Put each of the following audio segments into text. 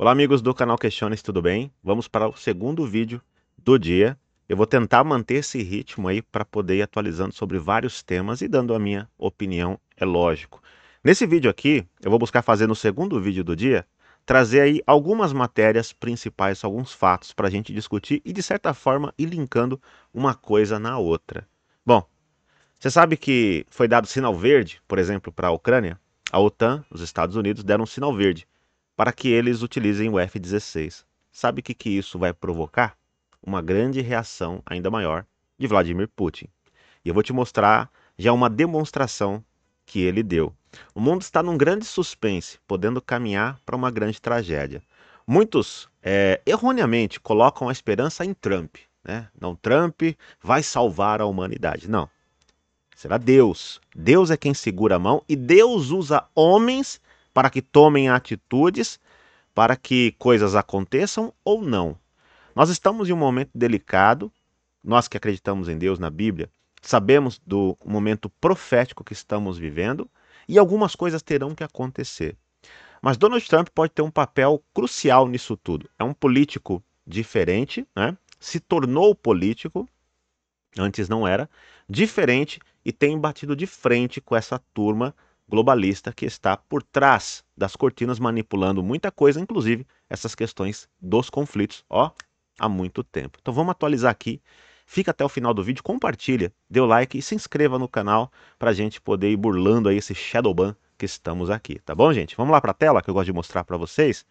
Olá, amigos do canal Questiones, tudo bem? Vamos para o segundo vídeo do dia. Eu vou tentar manter esse ritmo aí para poder ir atualizando sobre vários temas e dando a minha opinião, é lógico. Nesse vídeo aqui, eu vou buscar fazer no segundo vídeo do dia, trazer aí algumas matérias principais, alguns fatos para a gente discutir e, de certa forma, ir linkando uma coisa na outra. Bom, você sabe que foi dado sinal verde, por exemplo, para a Ucrânia? A OTAN, os Estados Unidos, deram um sinal verde para que eles utilizem o F-16. Sabe o que, que isso vai provocar? Uma grande reação ainda maior de Vladimir Putin. E eu vou te mostrar já uma demonstração que ele deu. O mundo está num grande suspense, podendo caminhar para uma grande tragédia. Muitos, é, erroneamente, colocam a esperança em Trump. Né? Não, Trump vai salvar a humanidade. Não. Será Deus. Deus é quem segura a mão e Deus usa homens para que tomem atitudes para que coisas aconteçam ou não. Nós estamos em um momento delicado, nós que acreditamos em Deus na Bíblia, sabemos do momento profético que estamos vivendo e algumas coisas terão que acontecer. Mas Donald Trump pode ter um papel crucial nisso tudo. É um político diferente, né? se tornou político, antes não era, diferente e tem batido de frente com essa turma globalista que está por trás das cortinas manipulando muita coisa, inclusive essas questões dos conflitos, ó, há muito tempo. Então vamos atualizar aqui. Fica até o final do vídeo, compartilha, dê o like e se inscreva no canal para a gente poder ir burlando aí esse shadowban que estamos aqui, tá bom, gente? Vamos lá para a tela que eu gosto de mostrar para vocês.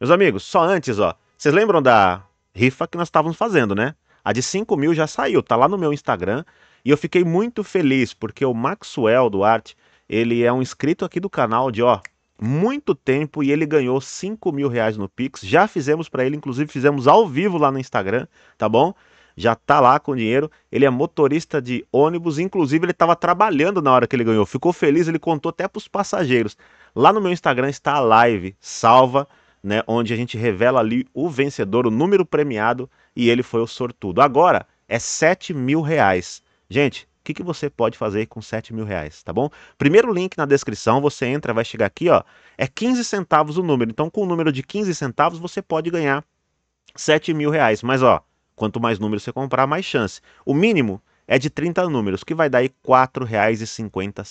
Meus amigos, só antes, ó, vocês lembram da rifa que nós estávamos fazendo, né? A de 5 mil já saiu, tá lá no meu Instagram. E eu fiquei muito feliz porque o Maxwell Duarte ele é um inscrito aqui do canal de, ó, muito tempo e ele ganhou 5 mil reais no Pix. Já fizemos para ele, inclusive fizemos ao vivo lá no Instagram, tá bom? Já tá lá com o dinheiro. Ele é motorista de ônibus, inclusive ele estava trabalhando na hora que ele ganhou. Ficou feliz, ele contou até para os passageiros. Lá no meu Instagram está a live, salva, né? Onde a gente revela ali o vencedor, o número premiado e ele foi o sortudo. Agora é 7 mil reais. Gente, que, que você pode fazer com 7 mil reais, tá bom? Primeiro link na descrição, você entra, vai chegar aqui, ó, é 15 centavos o número. Então, com o número de 15 centavos, você pode ganhar 7 mil reais. Mas, ó, quanto mais números você comprar, mais chance. O mínimo é de 30 números, que vai dar aí R$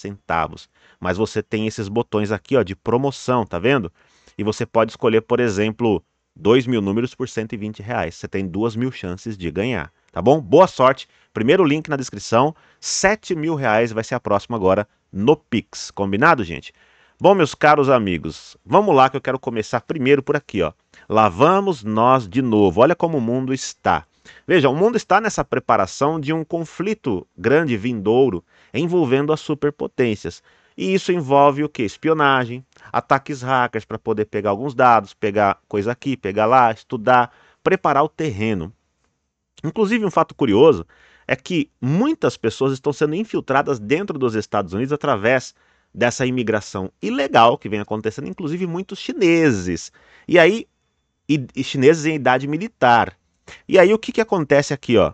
centavos. Mas você tem esses botões aqui ó, de promoção, tá vendo? E você pode escolher, por exemplo, 2 mil números por 120 reais. Você tem 2 mil chances de ganhar tá bom? Boa sorte. Primeiro link na descrição. 7 mil reais vai ser a próxima agora no Pix. Combinado, gente? Bom, meus caros amigos, vamos lá que eu quero começar primeiro por aqui, ó. Lá vamos nós de novo. Olha como o mundo está. Veja, o mundo está nessa preparação de um conflito grande vindouro envolvendo as superpotências. E isso envolve o que? Espionagem, ataques hackers para poder pegar alguns dados, pegar coisa aqui, pegar lá, estudar, preparar o terreno. Inclusive, um fato curioso é que muitas pessoas estão sendo infiltradas dentro dos Estados Unidos através dessa imigração ilegal que vem acontecendo, inclusive muitos chineses. E aí, e, e chineses em idade militar. E aí, o que, que acontece aqui, ó?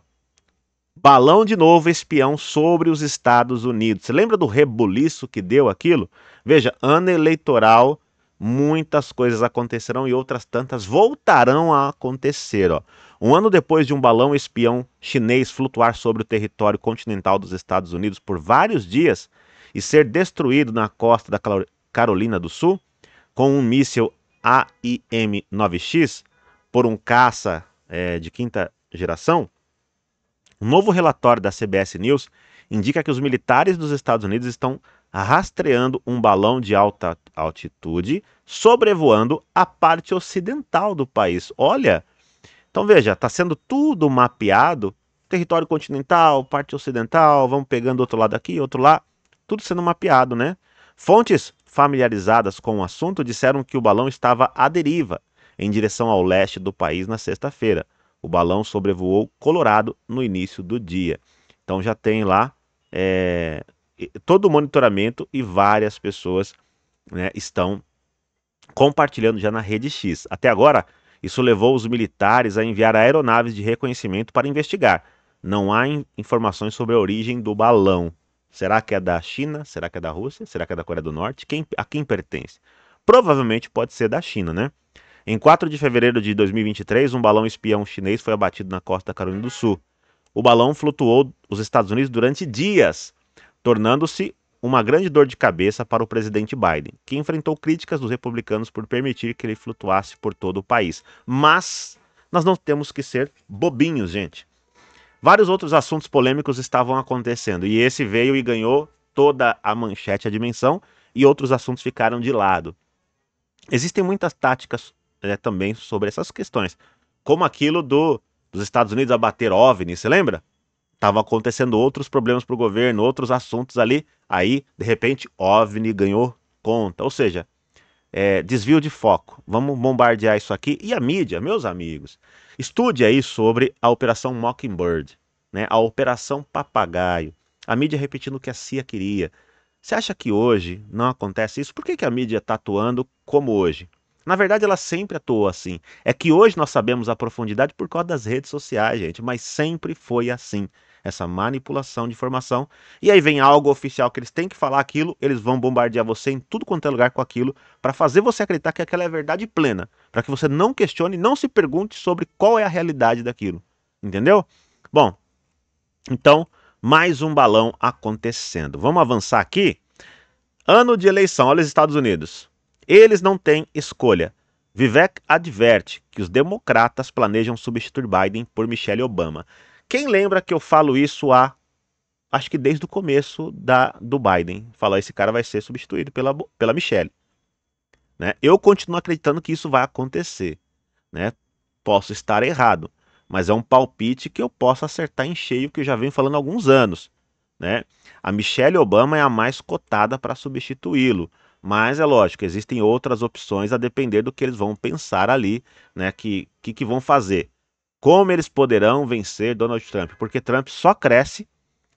Balão de novo espião sobre os Estados Unidos. Você lembra do rebuliço que deu aquilo? Veja, ano eleitoral muitas coisas acontecerão e outras tantas voltarão a acontecer. Ó. Um ano depois de um balão espião chinês flutuar sobre o território continental dos Estados Unidos por vários dias e ser destruído na costa da Carolina do Sul com um míssil AIM-9X por um caça é, de quinta geração, um novo relatório da CBS News indica que os militares dos Estados Unidos estão rastreando um balão de alta altitude sobrevoando a parte ocidental do país. Olha, então veja, está sendo tudo mapeado, território continental, parte ocidental, vamos pegando outro lado aqui, outro lá, tudo sendo mapeado, né? Fontes familiarizadas com o assunto disseram que o balão estava à deriva em direção ao leste do país na sexta-feira. O balão sobrevoou Colorado no início do dia. Então já tem lá é, todo o monitoramento e várias pessoas né, estão compartilhando já na rede X. Até agora, isso levou os militares a enviar aeronaves de reconhecimento para investigar. Não há in informações sobre a origem do balão. Será que é da China? Será que é da Rússia? Será que é da Coreia do Norte? Quem, a quem pertence? Provavelmente pode ser da China, né? Em 4 de fevereiro de 2023, um balão espião chinês foi abatido na costa da Carolina do Sul. O balão flutuou os Estados Unidos durante dias tornando-se uma grande dor de cabeça para o presidente Biden, que enfrentou críticas dos republicanos por permitir que ele flutuasse por todo o país. Mas nós não temos que ser bobinhos, gente. Vários outros assuntos polêmicos estavam acontecendo e esse veio e ganhou toda a manchete, a dimensão, e outros assuntos ficaram de lado. Existem muitas táticas né, também sobre essas questões, como aquilo do, dos Estados Unidos abater OVNI, você lembra? estavam acontecendo outros problemas para o governo, outros assuntos ali. Aí, de repente, OVNI ganhou conta. Ou seja, é, desvio de foco. Vamos bombardear isso aqui. E a mídia, meus amigos, estude aí sobre a Operação Mockingbird, né? a Operação Papagaio. A mídia repetindo o que a CIA queria. Você acha que hoje não acontece isso? Por que, que a mídia está atuando como hoje? Na verdade, ela sempre atuou assim. É que hoje nós sabemos a profundidade por causa das redes sociais, gente, mas sempre foi assim essa manipulação de informação. E aí vem algo oficial que eles têm que falar aquilo, eles vão bombardear você em tudo quanto é lugar com aquilo, para fazer você acreditar que aquela é a verdade plena, para que você não questione, não se pergunte sobre qual é a realidade daquilo. Entendeu? Bom, então, mais um balão acontecendo. Vamos avançar aqui. Ano de eleição, olha os Estados Unidos. Eles não têm escolha. Vivek adverte que os democratas planejam substituir Biden por Michelle Obama. Quem lembra que eu falo isso há acho que desde o começo da do Biden, falar esse cara vai ser substituído pela pela Michelle, né? Eu continuo acreditando que isso vai acontecer, né? Posso estar errado, mas é um palpite que eu posso acertar em cheio que eu já venho falando há alguns anos, né? A Michelle Obama é a mais cotada para substituí-lo. Mas é lógico, existem outras opções a depender do que eles vão pensar ali, né? Que, que, que vão fazer como eles poderão vencer Donald Trump, porque Trump só cresce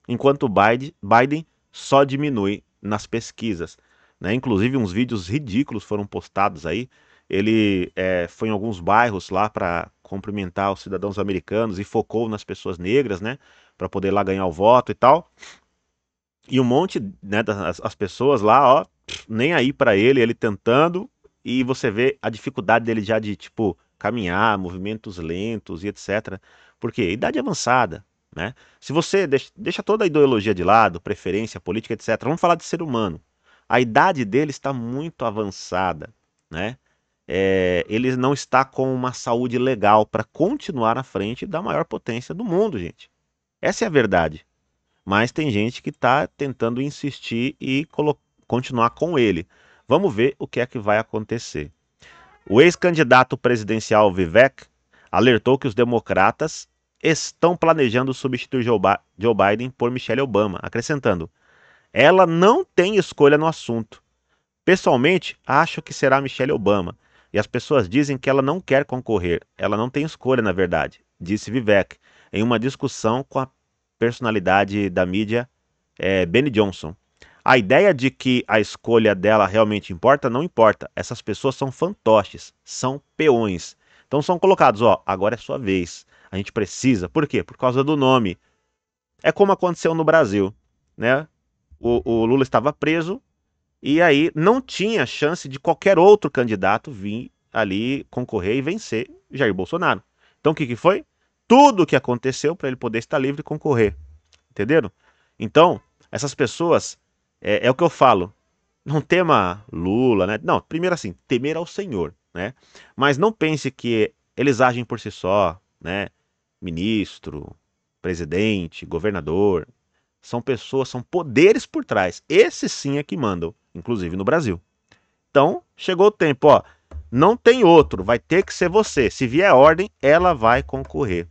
enquanto Biden, Biden só diminui nas pesquisas. Né? Inclusive, uns vídeos ridículos foram postados aí. Ele é, foi em alguns bairros lá para cumprimentar os cidadãos americanos e focou nas pessoas negras, né? Para poder lá ganhar o voto e tal. E um monte, né? Das, as pessoas lá, ó, nem aí para ele, ele tentando. E você vê a dificuldade dele já de, tipo, caminhar, movimentos lentos e etc. Porque idade avançada, né? Se você deixa, deixa toda a ideologia de lado, preferência política, etc. Vamos falar de ser humano. A idade dele está muito avançada, né? É, ele não está com uma saúde legal para continuar à frente da maior potência do mundo, gente. Essa é a verdade. Mas tem gente que está tentando insistir e continuar com ele. Vamos ver o que é que vai acontecer. O ex-candidato presidencial Vivek alertou que os democratas estão planejando substituir Joe Biden por Michelle Obama, acrescentando: ela não tem escolha no assunto. Pessoalmente, acho que será Michelle Obama. E as pessoas dizem que ela não quer concorrer, ela não tem escolha, na verdade, disse Vivek, em uma discussão com a personalidade da mídia é, Benny Johnson. A ideia de que a escolha dela realmente importa, não importa. Essas pessoas são fantoches, são peões. Então são colocados, ó, agora é sua vez. A gente precisa. Por quê? Por causa do nome. É como aconteceu no Brasil, né? O, o Lula estava preso e aí não tinha chance de qualquer outro candidato vir ali concorrer e vencer Jair Bolsonaro. Então o que, que foi? Tudo o que aconteceu para ele poder estar livre e concorrer. Entenderam? Então, essas pessoas é, é o que eu falo. Não tema Lula, né? Não, primeiro assim, temer ao Senhor, né? Mas não pense que eles agem por si só, né? Ministro, presidente, governador. São pessoas, são poderes por trás. Esses sim é que mandam, inclusive no Brasil. Então, chegou o tempo, ó. Não tem outro, vai ter que ser você. Se vier ordem, ela vai concorrer.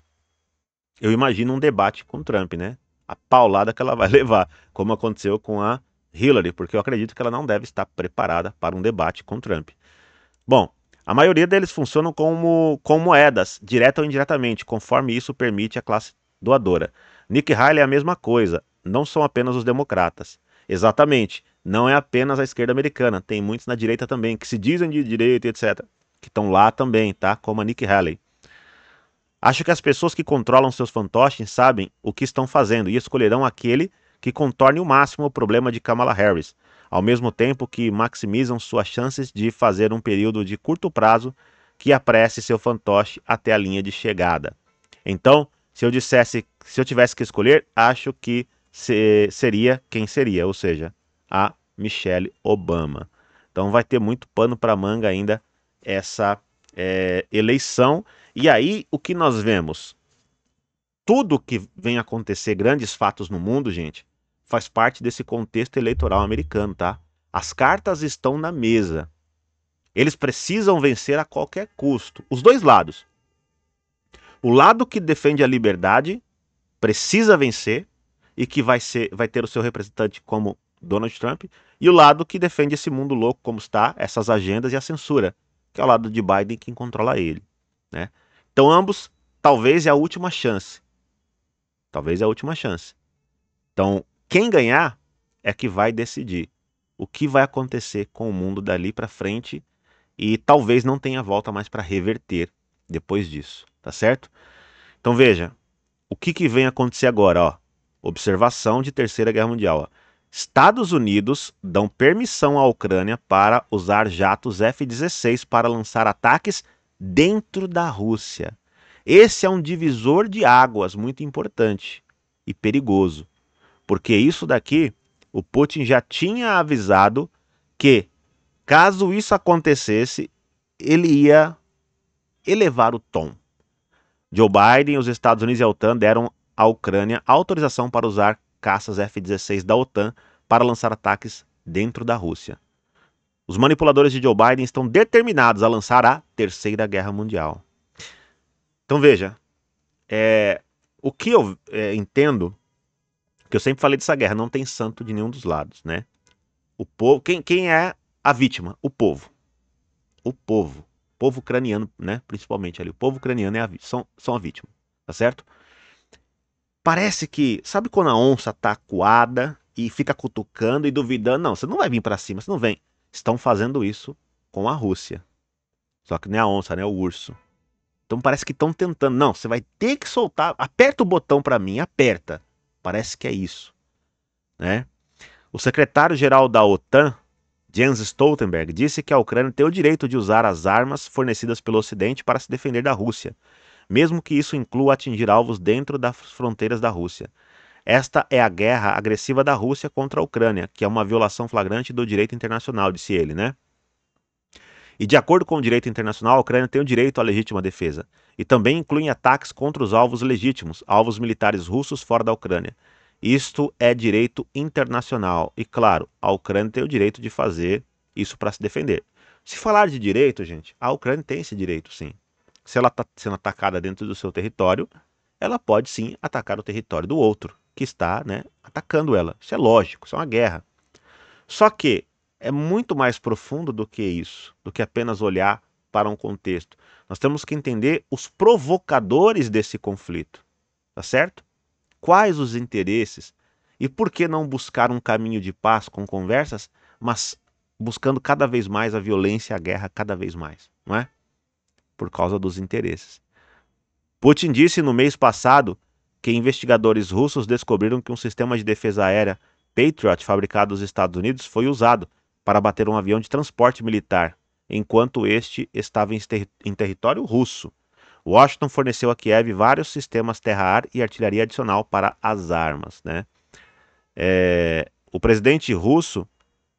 Eu imagino um debate com Trump, né? A paulada que ela vai levar, como aconteceu com a Hillary, porque eu acredito que ela não deve estar preparada para um debate com Trump. Bom, a maioria deles funcionam como, com moedas, direta ou indiretamente, conforme isso permite a classe doadora. Nick Haley é a mesma coisa, não são apenas os democratas. Exatamente, não é apenas a esquerda americana, tem muitos na direita também, que se dizem de direita, etc. Que estão lá também, tá? Como a Nick Haley. Acho que as pessoas que controlam seus fantoches sabem o que estão fazendo e escolherão aquele que contorne o máximo o problema de Kamala Harris, ao mesmo tempo que maximizam suas chances de fazer um período de curto prazo que apresse seu fantoche até a linha de chegada. Então, se eu dissesse, se eu tivesse que escolher, acho que se, seria quem seria, ou seja, a Michelle Obama. Então vai ter muito pano para manga ainda essa é, eleição. E aí o que nós vemos? Tudo que vem acontecer, grandes fatos no mundo, gente, faz parte desse contexto eleitoral americano, tá? As cartas estão na mesa. Eles precisam vencer a qualquer custo. Os dois lados. O lado que defende a liberdade precisa vencer e que vai, ser, vai ter o seu representante como Donald Trump, e o lado que defende esse mundo louco como está, essas agendas e a censura, que é o lado de Biden quem controla ele. Né? Então, ambos, talvez é a última chance. Talvez é a última chance. Então, quem ganhar é que vai decidir o que vai acontecer com o mundo dali para frente e talvez não tenha volta mais para reverter depois disso, tá certo? Então veja, o que, que vem acontecer agora, ó? Observação de Terceira Guerra Mundial, ó. Estados Unidos dão permissão à Ucrânia para usar jatos F-16 para lançar ataques dentro da Rússia. Esse é um divisor de águas muito importante e perigoso. Porque isso daqui, o Putin já tinha avisado que, caso isso acontecesse, ele ia elevar o tom. Joe Biden, os Estados Unidos e a OTAN deram à Ucrânia autorização para usar caças F-16 da OTAN para lançar ataques dentro da Rússia. Os manipuladores de Joe Biden estão determinados a lançar a Terceira Guerra Mundial. Então veja, é, o que eu é, entendo porque eu sempre falei dessa guerra, não tem santo de nenhum dos lados, né? O povo, quem, quem é a vítima? O povo. O povo. O povo ucraniano, né? Principalmente ali. O povo ucraniano é a, são, são a vítima, tá certo? Parece que, sabe quando a onça tá acuada e fica cutucando e duvidando? Não, você não vai vir para cima, você não vem. Estão fazendo isso com a Rússia. Só que não é a onça, né? o urso. Então parece que estão tentando. Não, você vai ter que soltar. Aperta o botão para mim, aperta. Parece que é isso. Né? O secretário-geral da OTAN, Jens Stoltenberg, disse que a Ucrânia tem o direito de usar as armas fornecidas pelo Ocidente para se defender da Rússia, mesmo que isso inclua atingir alvos dentro das fronteiras da Rússia. Esta é a guerra agressiva da Rússia contra a Ucrânia, que é uma violação flagrante do direito internacional, disse ele, né? E de acordo com o direito internacional, a Ucrânia tem o direito à legítima defesa. E também incluem ataques contra os alvos legítimos, alvos militares russos fora da Ucrânia. Isto é direito internacional. E claro, a Ucrânia tem o direito de fazer isso para se defender. Se falar de direito, gente, a Ucrânia tem esse direito, sim. Se ela está sendo atacada dentro do seu território, ela pode sim atacar o território do outro que está né, atacando ela. Isso é lógico, isso é uma guerra. Só que é muito mais profundo do que isso, do que apenas olhar para um contexto. Nós temos que entender os provocadores desse conflito, tá certo? Quais os interesses e por que não buscar um caminho de paz com conversas, mas buscando cada vez mais a violência e a guerra cada vez mais, não é? Por causa dos interesses. Putin disse no mês passado que investigadores russos descobriram que um sistema de defesa aérea Patriot fabricado nos Estados Unidos foi usado para bater um avião de transporte militar, enquanto este estava em, ter em território russo. Washington forneceu a Kiev vários sistemas terra-ar e artilharia adicional para as armas. Né? É, o presidente russo,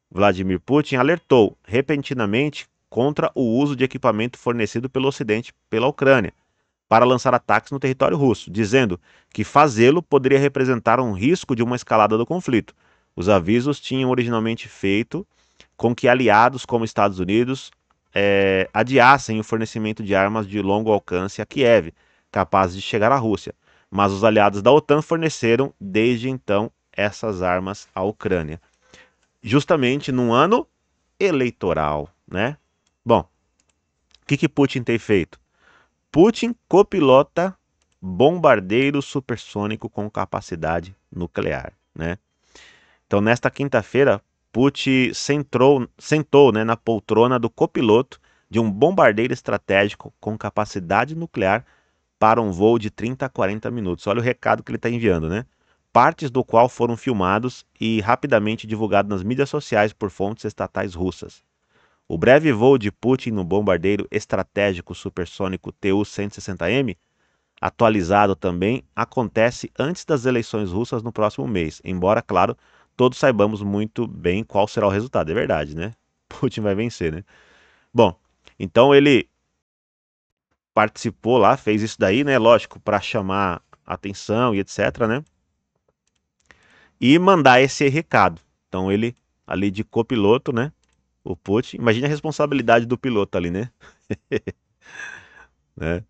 Vladimir Putin, alertou repentinamente contra o uso de equipamento fornecido pelo Ocidente pela Ucrânia para lançar ataques no território russo, dizendo que fazê-lo poderia representar um risco de uma escalada do conflito. Os avisos tinham originalmente feito com que aliados como Estados Unidos é, adiassem o fornecimento de armas de longo alcance a Kiev, capazes de chegar à Rússia. Mas os aliados da OTAN forneceram desde então essas armas à Ucrânia, justamente num ano eleitoral, né? Bom, o que, que Putin tem feito? Putin copilota bombardeiro supersônico com capacidade nuclear, né? Então, nesta quinta-feira, Putin sentou, sentou né, na poltrona do copiloto de um bombardeiro estratégico com capacidade nuclear para um voo de 30 a 40 minutos. Olha o recado que ele está enviando, né? Partes do qual foram filmados e rapidamente divulgados nas mídias sociais por fontes estatais russas. O breve voo de Putin no bombardeiro estratégico supersônico Tu-160M, atualizado também, acontece antes das eleições russas no próximo mês, embora, claro, todos saibamos muito bem qual será o resultado. É verdade, né? Putin vai vencer, né? Bom, então ele participou lá, fez isso daí, né? Lógico, para chamar atenção e etc, né? E mandar esse recado. Então ele ali de copiloto, né? O Putin. Imagina a responsabilidade do piloto ali, né? né?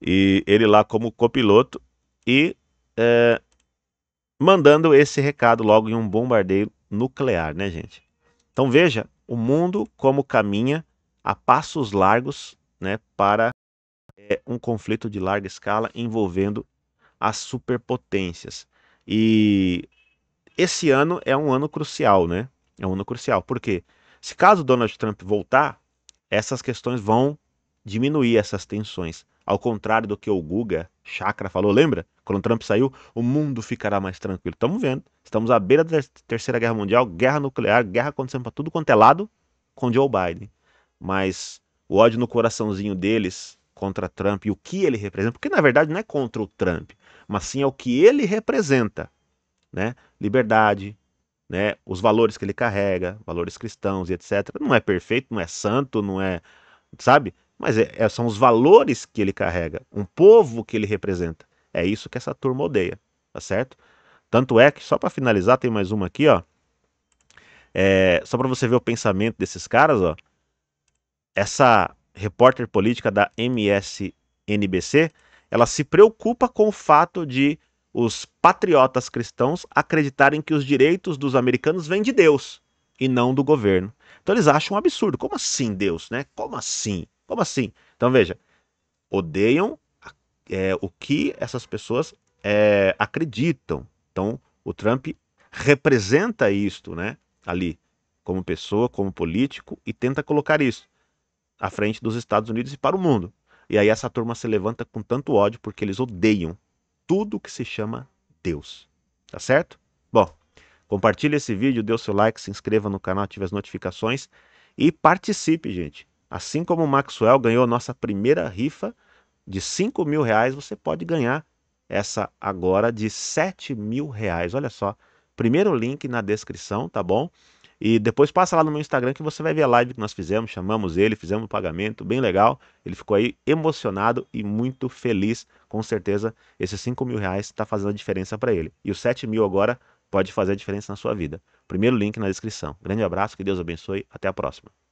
E ele lá como copiloto e é, mandando esse recado logo em um bombardeio nuclear, né, gente? Então veja o mundo como caminha a passos largos, né, para é, um conflito de larga escala envolvendo as superpotências. E esse ano é um ano crucial, né? É um ano crucial, porque se caso Donald Trump voltar, essas questões vão diminuir essas tensões. Ao contrário do que o Guga Chakra falou, lembra? Quando o Trump saiu, o mundo ficará mais tranquilo. Estamos vendo. Estamos à beira da Terceira Guerra Mundial, guerra nuclear, guerra acontecendo para tudo quanto é lado com Joe Biden. Mas o ódio no coraçãozinho deles contra Trump e o que ele representa, porque na verdade não é contra o Trump, mas sim é o que ele representa, né? Liberdade, né? Os valores que ele carrega, valores cristãos e etc. Não é perfeito, não é santo, não é, sabe? mas é, é, são os valores que ele carrega, um povo que ele representa. É isso que essa turma odeia, tá certo? Tanto é que, só para finalizar, tem mais uma aqui, ó. É, só para você ver o pensamento desses caras, ó. Essa repórter política da MSNBC, ela se preocupa com o fato de os patriotas cristãos acreditarem que os direitos dos americanos vêm de Deus e não do governo. Então eles acham um absurdo. Como assim Deus, né? Como assim? Como assim? Então veja, odeiam é, o que essas pessoas é, acreditam. Então o Trump representa isto, né? Ali, como pessoa, como político, e tenta colocar isso à frente dos Estados Unidos e para o mundo. E aí essa turma se levanta com tanto ódio porque eles odeiam tudo que se chama Deus. Tá certo? Bom, compartilhe esse vídeo, dê o seu like, se inscreva no canal, ative as notificações e participe, gente. Assim como o Maxwell ganhou a nossa primeira rifa de 5 mil reais, você pode ganhar essa agora de 7 mil reais. Olha só, primeiro link na descrição, tá bom? E depois passa lá no meu Instagram que você vai ver a live que nós fizemos, chamamos ele, fizemos o pagamento, bem legal. Ele ficou aí emocionado e muito feliz. Com certeza, esses 5 mil reais está fazendo a diferença para ele. E os 7 mil agora pode fazer a diferença na sua vida. Primeiro link na descrição. Grande abraço, que Deus abençoe, até a próxima.